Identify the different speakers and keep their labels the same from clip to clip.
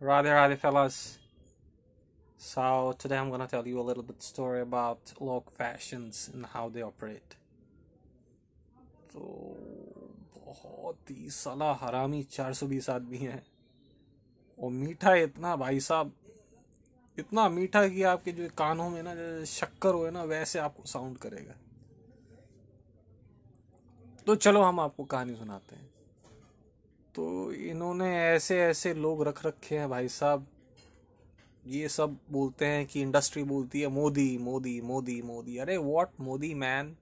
Speaker 1: Radhe Radhe fellas. So today I'm gonna tell you a little bit story about log fashions and how they operate. So, बहुत ही सला हरामी 420 आदमी हैं और मीठा इतना भाई साहब इतना मीठा कि आपके जो कानों में ना शक्कर हो ना वैसे आपको साउंड करेगा तो चलो हम आपको कहानी सुनाते हैं तो इन्होंने ऐसे ऐसे लोग रख रखे हैं भाई साहब ये सब बोलते हैं कि इंडस्ट्री बोलती है मोदी मोदी मोदी मोदी अरे what Modi man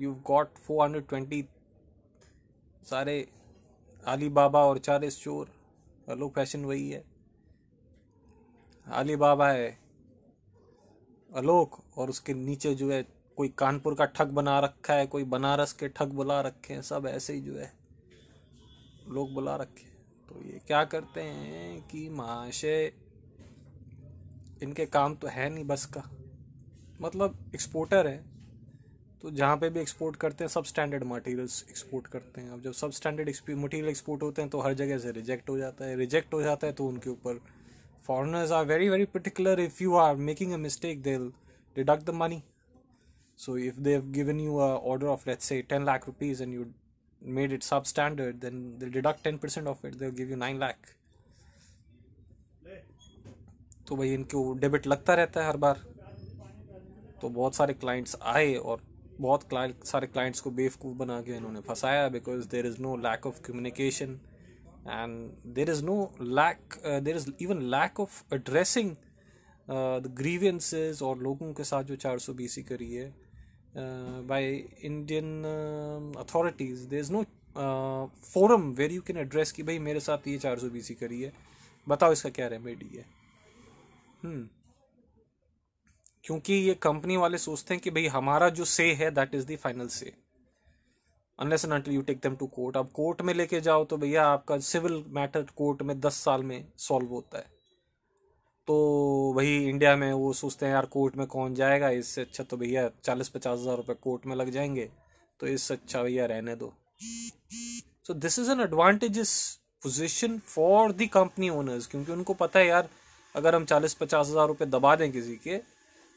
Speaker 1: you got four hundred twenty सारे अली बाबा और चारे चोर हेलो फैशन वही है अली बाबा है आलोक और उसके नीचे जो है कोई कानपुर का ठग बना रखा है कोई बनारस के ठग बुला रखे हैं सब ऐसे ही जो है लोग बुला रखे तो ये क्या करते हैं कि महाशय इनके काम तो है नहीं बस का मतलब एक्सपोर्टर है तो जहाँ पे भी एक्सपोर्ट करते हैं सब स्टैंडर्ड मटेरियल्स एक्सपोर्ट करते हैं अब जब सब स्टैंडर्ड मटेरियल एक्सपोर्ट होते हैं तो हर जगह से रिजेक्ट हो जाता है रिजेक्ट हो जाता है तो उनके ऊपर foreigners are very very particular if you are making a mistake they deduct the money so if they've given you a off let say ten lakh rupees and you made it substandard, then they deduct percent of it, they'll give you nine lakh. तो भाई इनको debit लगता रहता है हर बार तो बहुत सारे clients आए और बहुत क्लाइंट सारे क्लाइंट्स को बेवकूफ़ बना के इन्होंने फंसाया because there is no lack of communication and there is no lack there is even lack of addressing the grievances और लोगों के साथ जो चार सौ बीसी करी है uh, by Indian uh, authorities. There is no uh, forum where you can address कि भाई मेरे साथ ये चार सौ बीसी करी है बताओ इसका क्या रेमेडी है हम्म क्योंकि ये कंपनी वाले सोचते हैं कि भाई हमारा जो से है that is the final say unless and until you take them to court अब कोर्ट में लेके जाओ तो भैया आपका सिविल मैटर कोर्ट में दस साल में सॉल्व होता है तो वही इंडिया में वो सोचते हैं यार कोर्ट में कौन जाएगा इससे अच्छा तो भैया चालीस पचास हज़ार रुपये कोर्ट में लग जाएंगे तो इससे अच्छा भैया रहने दो so this is an advantage position for the company owners क्योंकि उनको पता है यार अगर हम चालीस पचास हज़ार रुपये दबा दें किसी के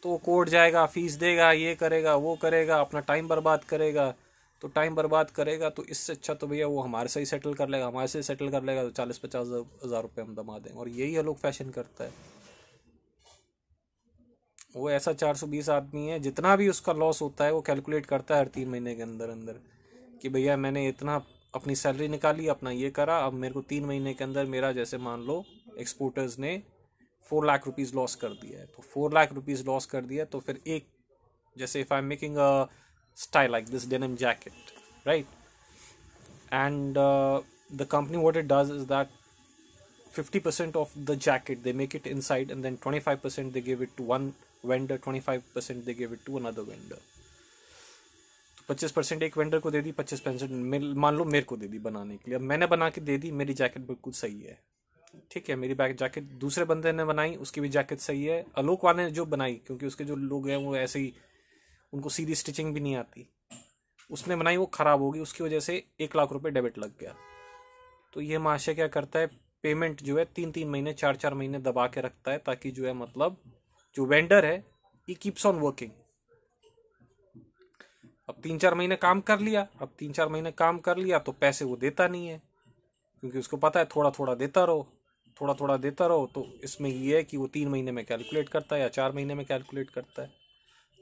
Speaker 1: तो वो कोर्ट जाएगा फीस देगा ये करेगा वो करेगा अपना टाइम बर्बाद करेगा तो टाइम बर्बाद करेगा तो इससे अच्छा तो भैया वो हमारे से ही सेटल कर लेगा हमारे से सेटल कर लेगा तो चालीस पचास हज़ार रुपये हम दबा दें और यही है लोग फैशन करता है वो ऐसा 420 आदमी है जितना भी उसका लॉस होता है वो कैलकुलेट करता है हर तीन महीने के अंदर अंदर कि भैया मैंने इतना अपनी सैलरी निकाली अपना ये करा अब मेरे को तीन महीने के अंदर मेरा जैसे मान लो एक्सपोर्टर्स ने फोर लाख रुपीज़ लॉस कर दिया है तो फोर लाख रुपीज़ लॉस कर दिया तो फिर एक जैसे if I am making a style like this denim jacket right and the company what it does is that fifty percent of the jacket they make it inside and then twenty five percent they give it to one vendor twenty five percent they give it to another vendor तो पच्चीस percent एक vendor को दे दी पच्चीस percent मान लो मेरे को दे दी बनाने के लिए अब मैंने बना के दे दी मेरी जैकेट बिल्कुल सही है ठीक है मेरी बैग जैकेट दूसरे बंदे ने बनाई उसकी भी जैकेट सही है अलोक वाले ने जो बनाई क्योंकि उसके जो लोग हैं वो ऐसे ही उनको सीधी स्टिचिंग भी नहीं आती उसने बनाई वो ख़राब होगी उसकी वजह से एक लाख रुपए डेबिट लग गया तो ये माशा क्या करता है पेमेंट जो है तीन तीन महीने चार चार महीने दबा के रखता है ताकि जो है मतलब जो वेंडर है ई कीप्स ऑन वर्किंग अब तीन चार महीने काम कर लिया अब तीन चार महीने काम कर लिया तो पैसे वो देता नहीं है क्योंकि उसको पता है थोड़ा थोड़ा देता रहो थोड़ा थोड़ा देता रहो तो इसमें ये है कि वो तीन महीने में कैलकुलेट करता है या चार महीने में कैलकुलेट करता है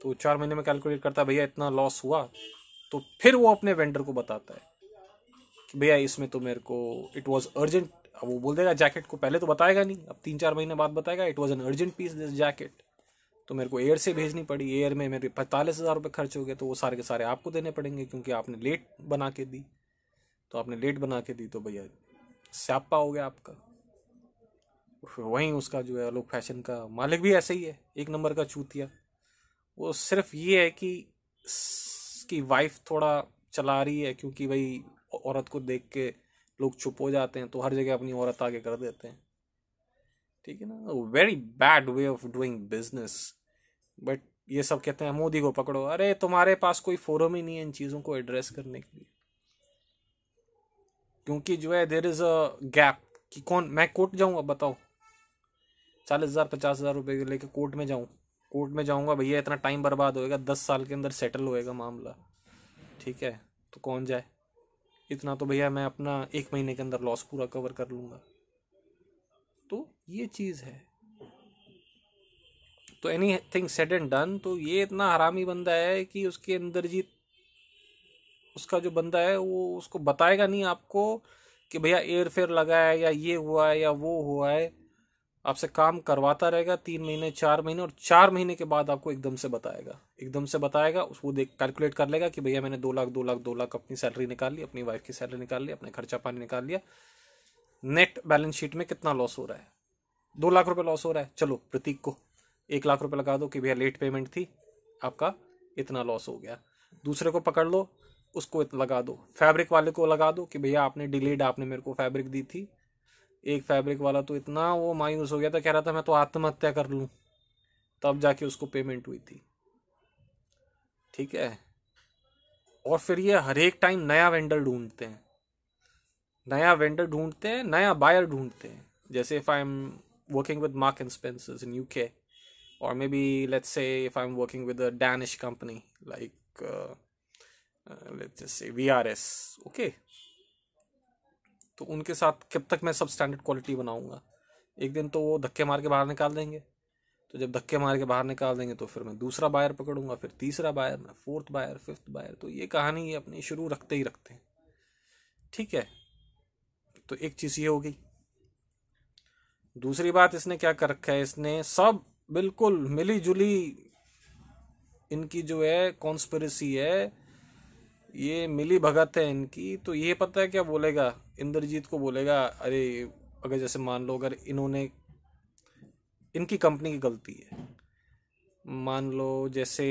Speaker 1: तो चार महीने में कैलकुलेट करता है भैया इतना लॉस हुआ तो फिर वो अपने वेंडर को बताता है कि भैया इसमें तो मेरे को इट वॉज अर्जेंट अब वो बोल देगा जैकेट को पहले तो बताएगा नहीं अब तीन चार महीने बाद बताएगा it was an urgent piece this jacket तो मेरे को एयर से भेजनी पड़ी एयर में मेरे पैंतालीस हज़ार रुपये खर्च हो गए तो वो सारे के सारे आपको देने पड़ेंगे क्योंकि आपने लेट बना के दी तो आपने लेट बना के दी तो भैया स्यापा हो गया आपका वहीं उसका जो है लोग फैशन का मालिक भी ऐसे ही है एक नंबर का चूतिया वो सिर्फ ये है कि उसकी वाइफ थोड़ा चला रही है क्योंकि भाई औरत को देख के लोग चुप हो जाते हैं तो हर जगह अपनी औरत आगे कर देते हैं ठीक है ना very bad way of doing business but ये सब कहते हैं मोदी को पकड़ो अरे तुम्हारे पास कोई फोरम ही नहीं है इन चीज़ों को एड्रेस करने के लिए क्योंकि जो है देर इज़ अ गैप कि कौन मैं कोर्ट जाऊँगा बताओ चालीस हज़ार पचास हज़ार रुपये के लेके कोर्ट में जाऊँ कोर्ट में जाऊँगा भैया इतना टाइम बर्बाद होएगा दस साल के अंदर सेटल होएगा मामला ठीक है तो कौन जाए इतना तो भैया मैं अपना एक महीने के अंदर लॉस पूरा कवर कर लूँगा तो ये चीज़ है तो anything set and done तो ये इतना हरामी बंदा है कि उसके अंदर जी उसका जो बंदा है वो उसको बताएगा नहीं आपको कि भैया एयर फेयर लगा है या ये हुआ है या वो हुआ है आपसे काम करवाता रहेगा तीन महीने चार महीने और चार महीने के बाद आपको एकदम से बताएगा एकदम से बताएगा उसको देख कैलकुलेट कर लेगा कि भैया मैंने दो लाख दो लाख दो लाख अपनी सैलरी निकाल ली अपनी वाइफ की सैलरी निकाल ली अपने खर्चा पानी निकाल लिया नेट बैलेंस शीट में कितना लॉस हो रहा है दो लाख रुपये लॉस हो रहा है चलो प्रतीक को एक लाख रुपए लगा दो कि भैया लेट पेमेंट थी आपका इतना लॉस हो गया दूसरे को पकड़ लो उसको लगा दो फैब्रिक वाले को लगा दो कि भैया आपने डिलेड आपने मेरे को फैब्रिक दी थी एक फैब्रिक वाला तो इतना वो मायूस हो गया था कह रहा था मैं तो आत्महत्या कर लूँ तब जाके उसको पेमेंट हुई थी ठीक है और फिर ये हर एक टाइम नया वेंडर ढूंढते हैं नया वेंडर ढूंढते हैं नया बायर ढूंढते हैं जैसे if I am working with Mark and Spencers in UK or maybe let's say if i'm working with a danish company like uh, uh, let's just say vrs okay okay. तो उनके साथ कब तक मैं सब स्टैंडर्ड क्वालिटी बनाऊंगा एक दिन तो वो धक्के मार के बाहर निकाल देंगे तो जब धक्के मार के बाहर निकाल देंगे तो फिर मैं दूसरा बायर पकड़ूंगा फिर तीसरा बायर मैं फोर्थ बायर फिफ्थ बायर तो ये कहानी ये अपनी शुरू रखते ही रखते हैं ठीक है तो एक चीज़ ये हो गई दूसरी बात इसने क्या कर रखा है इसने सब बिल्कुल मिली जुली इनकी जो है कॉन्स्परेसी है ये मिली भगत है इनकी तो ये पता है क्या बोलेगा इंद्रजीत को बोलेगा अरे अगर जैसे मान लो अगर इन्होंने इनकी कंपनी की गलती है मान लो जैसे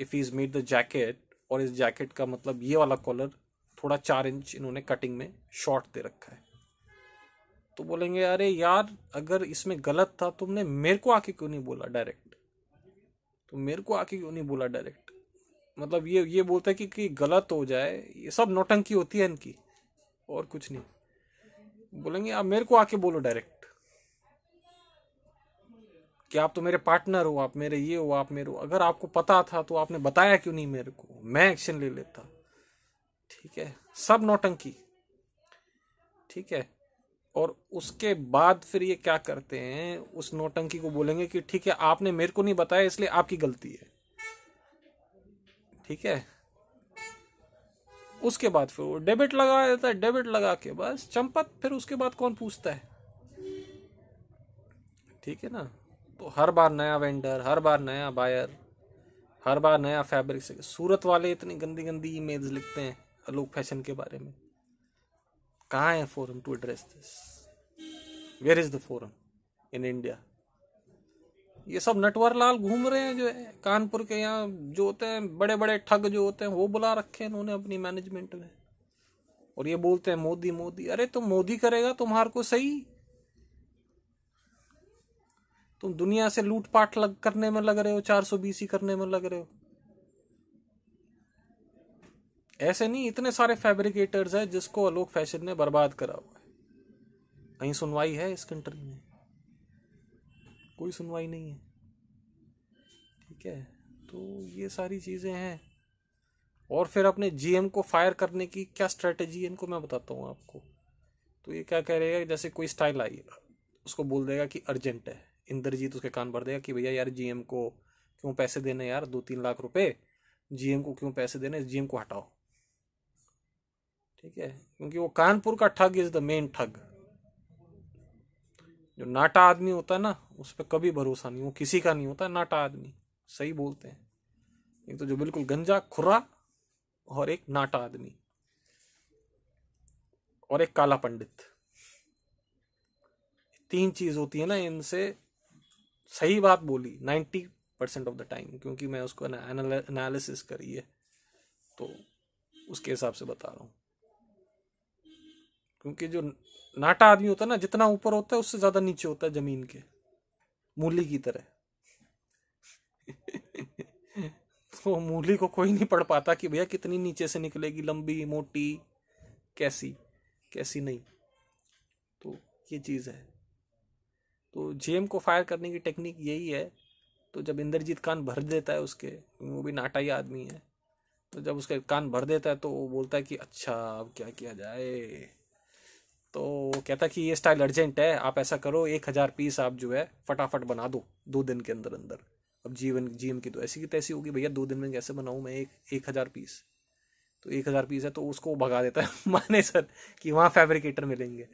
Speaker 1: if is made the jacket और इस जैकेट का मतलब ये वाला कॉलर थोड़ा चार इंच इन्होंने कटिंग में शॉर्ट दे रखा है तो बोलेंगे अरे यार अगर इसमें गलत था तुमने मेरे को आके क्यों नहीं बोला डायरेक्ट तो मेरे को आके क्यों नहीं बोला डायरेक्ट मतलब ये ये बोलता है कि, कि गलत हो जाए ये सब नोटंकी होती है इनकी और कुछ नहीं बोलेंगे आप मेरे को आके बोलो डायरेक्ट कि आप तो मेरे पार्टनर हो आप मेरे ये हो आप मेरे हो अगर आपको पता था तो आपने बताया क्यों नहीं मेरे को मैं एक्शन ले लेता ठीक है सब नोटंकी ठीक है और उसके बाद फिर ये क्या करते हैं उस नोटंकी को बोलेंगे कि ठीक है आपने मेरे को नहीं बताया इसलिए आपकी गलती है ठीक है उसके बाद फिर वो डेबिट लगा देता है डेबिट लगा के बस चंपत फिर उसके बाद कौन पूछता है ठीक है ना तो हर बार नया वेंडर हर बार नया बायर हर बार नया फैब्रिक से सूरत वाले इतनी गंदी गंदी इमेज लिखते हैं लोग फैशन के बारे में कहाँ है forum to address this where is the forum in India ये सब नटवर लाल घूम रहे हैं जो है कानपुर के यहाँ जो होते हैं बड़े बड़े ठग जो होते हैं वो बुला रखे हैं उन्होंने अपनी मैनेजमेंट में और ये बोलते हैं मोदी मोदी अरे तुम मोदी करेगा तुम्हार को सही तुम दुनिया से लूटपाट लग करने में लग रहे हो चार सौ बीस करने में लग रहे हो ऐसे नहीं इतने सारे फैब्रिकेटर्स हैं जिसको अलोक फैशन ने बर्बाद करा हुआ है कहीं सुनवाई है इस कंट्री में कोई सुनवाई नहीं है ठीक है तो ये सारी चीज़ें हैं और फिर अपने जीएम को फायर करने की क्या स्ट्रेटेजी इनको मैं बताता हूँ आपको तो ये क्या कह रहेगा जैसे कोई स्टाइल आई उसको बोल देगा कि अर्जेंट है इंद्रजीत उसके कान भर देगा कि भैया यार जीएम को क्यों पैसे देने यार दो तीन लाख रुपए जीएम को क्यों पैसे देने जीएम को हटाओ ठीक है क्योंकि वो कानपुर का ठग इज द मेन ठग जो नाटा आदमी होता है ना उस पर कभी भरोसा नहीं वो किसी का नहीं होता नाटा आदमी सही बोलते हैं एक तो जो बिल्कुल गंजा खुरा और एक नाटा आदमी और एक काला पंडित तीन चीज होती है ना इनसे सही बात बोली ninety percent of the time क्योंकि मैं उसको एनालिसिस करी है तो उसके हिसाब से बता रहा हूँ क्योंकि जो नाटा आदमी होता है ना जितना ऊपर होता है उससे ज़्यादा नीचे होता है ज़मीन के मूली की तरह तो मूली को कोई नहीं पढ़ पाता कि भैया कितनी नीचे से निकलेगी लंबी मोटी कैसी कैसी नहीं तो ये चीज़ है तो जेम को फायर करने की टेक्निक यही है तो जब इंद्रजीत कान भर देता है उसके वो भी नाटाई आदमी है तो जब उसके कान भर देता है तो वो बोलता है कि अच्छा अब क्या किया जाए तो वो कहता कि ये स्टाइल अर्जेंट है आप ऐसा करो एक हज़ार पीस आप जो है फटाफट बना दो दो दिन के अंदर अंदर अब जीवन जीएम की तो ऐसी की तैसी होगी भैया दो दिन में कैसे बनाऊँ मैं एक एक हज़ार पीस तो एक हज़ार पीस है तो उसको भगा देता है माने सर कि वहाँ फैब्रिकेटर मिलेंगे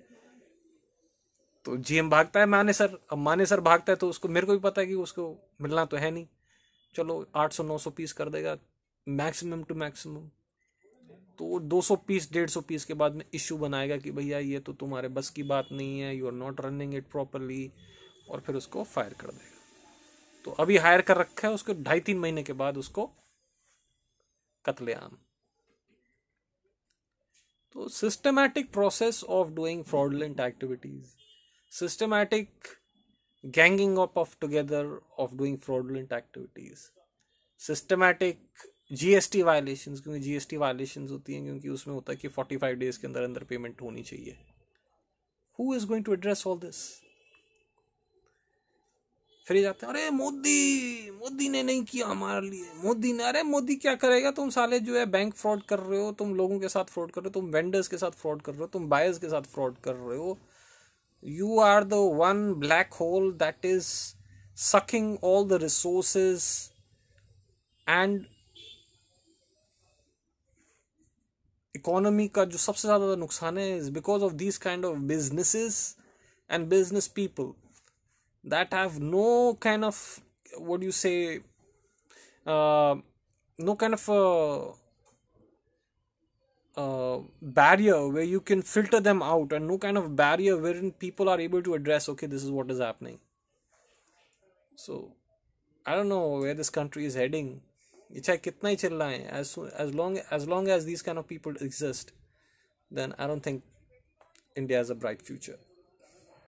Speaker 1: तो जीएम भागता है माने सर अब माने सर भागता है तो उसको मेरे को भी पता है कि उसको मिलना तो है नहीं चलो आठ सौ नौ सौ पीस कर देगा मैक्सिमम टू मैक्सिमम तो 200 पीस 150 पीस के बाद में इशू बनाएगा कि भैया ये तो तुम्हारे बस की बात नहीं है you are not running it properly और फिर उसको फायर कर देगा तो अभी हायर कर रखा है उसको ढाई तीन महीने के बाद उसको कतलेआम तो systematic process of doing fraudulent activities systematic ganging up of together of doing fraudulent activities systematic GST violation क्योंकि जीएसटी वायलेशन होती हैं क्योंकि उसमें होता है कि फोर्टी फाइव डेज के अंदर अंदर पेमेंट होनी चाहिए who is going to address all this फिर जाते हैं अरे मोदी मोदी ने नहीं किया हमारे लिए मोदी ने अरे मोदी क्या करेगा तुम साले जो है बैंक फ्रॉड कर रहे हो तुम लोगों के साथ फ्रॉड कर रहे हो तुम वेंडर्स के साथ फ्रॉड कर रहे हो तुम बायर्स के साथ फ्रॉड कर रहे हो you are the one black hole that is sucking all the resources and economy का जो सबसे ज़्यादा नुकसान है is because of this kind of businesses and business people that have no kind of what do you say uh, no kind of uh, uh, barrier where you can filter them out and no kind of barrier wherein people are able to address okay this is what is happening so i don't know where this country is heading चाहे कितना ही चिल्लाएं as as long as long as these kind of people exist then I don't think India is a bright future